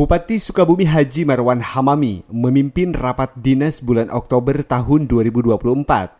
Bupati Sukabumi Haji Marwan Hamami memimpin rapat dinas bulan Oktober tahun 2024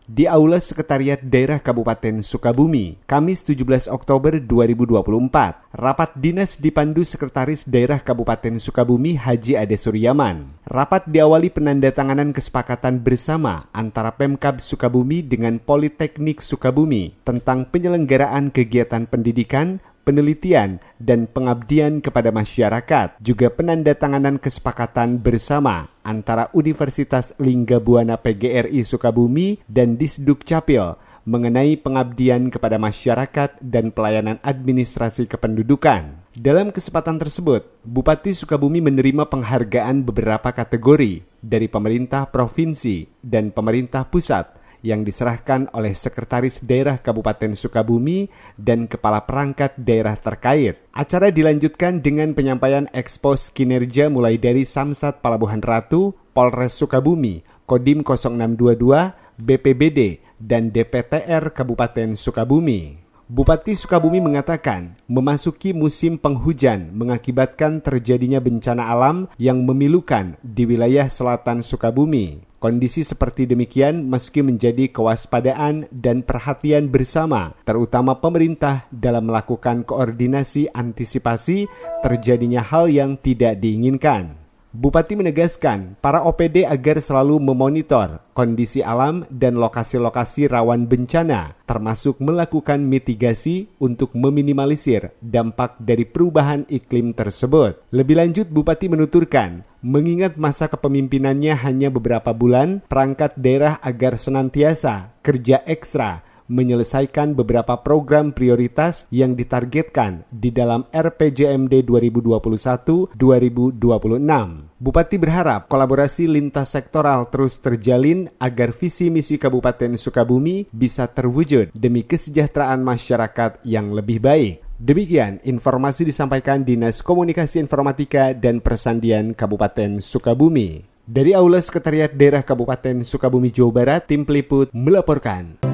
di Aula Sekretariat Daerah Kabupaten Sukabumi, Kamis 17 Oktober 2024. Rapat dinas dipandu Sekretaris Daerah Kabupaten Sukabumi Haji Ade Suryaman. Rapat diawali penandatanganan kesepakatan bersama antara Pemkab Sukabumi dengan Politeknik Sukabumi tentang penyelenggaraan kegiatan pendidikan penelitian, dan pengabdian kepada masyarakat, juga penanda tanganan kesepakatan bersama antara Universitas Lingga Buana PGRI Sukabumi dan Disduk Capil mengenai pengabdian kepada masyarakat dan pelayanan administrasi kependudukan. Dalam kesempatan tersebut, Bupati Sukabumi menerima penghargaan beberapa kategori dari pemerintah provinsi dan pemerintah pusat yang diserahkan oleh Sekretaris Daerah Kabupaten Sukabumi dan Kepala Perangkat Daerah terkait. Acara dilanjutkan dengan penyampaian ekspos kinerja mulai dari Samsat Palabuhan Ratu, Polres Sukabumi, Kodim 0622, BPBD, dan DPTR Kabupaten Sukabumi. Bupati Sukabumi mengatakan, memasuki musim penghujan mengakibatkan terjadinya bencana alam yang memilukan di wilayah selatan Sukabumi. Kondisi seperti demikian meski menjadi kewaspadaan dan perhatian bersama, terutama pemerintah dalam melakukan koordinasi antisipasi terjadinya hal yang tidak diinginkan. Bupati menegaskan para OPD agar selalu memonitor kondisi alam dan lokasi-lokasi rawan bencana, termasuk melakukan mitigasi untuk meminimalisir dampak dari perubahan iklim tersebut. Lebih lanjut, Bupati menuturkan, mengingat masa kepemimpinannya hanya beberapa bulan, perangkat daerah agar senantiasa kerja ekstra menyelesaikan beberapa program prioritas yang ditargetkan di dalam RPJMD 2021-2026. Bupati berharap kolaborasi lintas sektoral terus terjalin agar visi misi Kabupaten Sukabumi bisa terwujud demi kesejahteraan masyarakat yang lebih baik. Demikian informasi disampaikan Dinas Komunikasi Informatika dan Persandian Kabupaten Sukabumi. Dari Aula Sekretariat Daerah Kabupaten Sukabumi, Jawa Barat, tim peliput melaporkan.